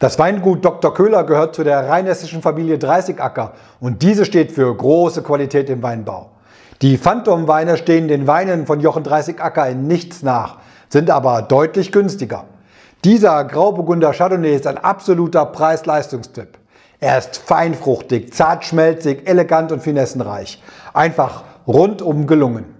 Das Weingut Dr. Köhler gehört zu der rheinhessischen Familie 30 Acker und diese steht für große Qualität im Weinbau. Die Phantom Weine stehen den Weinen von Jochen 30 Acker in nichts nach, sind aber deutlich günstiger. Dieser Grauburgunder Chardonnay ist ein absoluter Preis-Leistungstipp. Er ist feinfruchtig, zartschmelzig, elegant und finessenreich. Einfach rundum gelungen.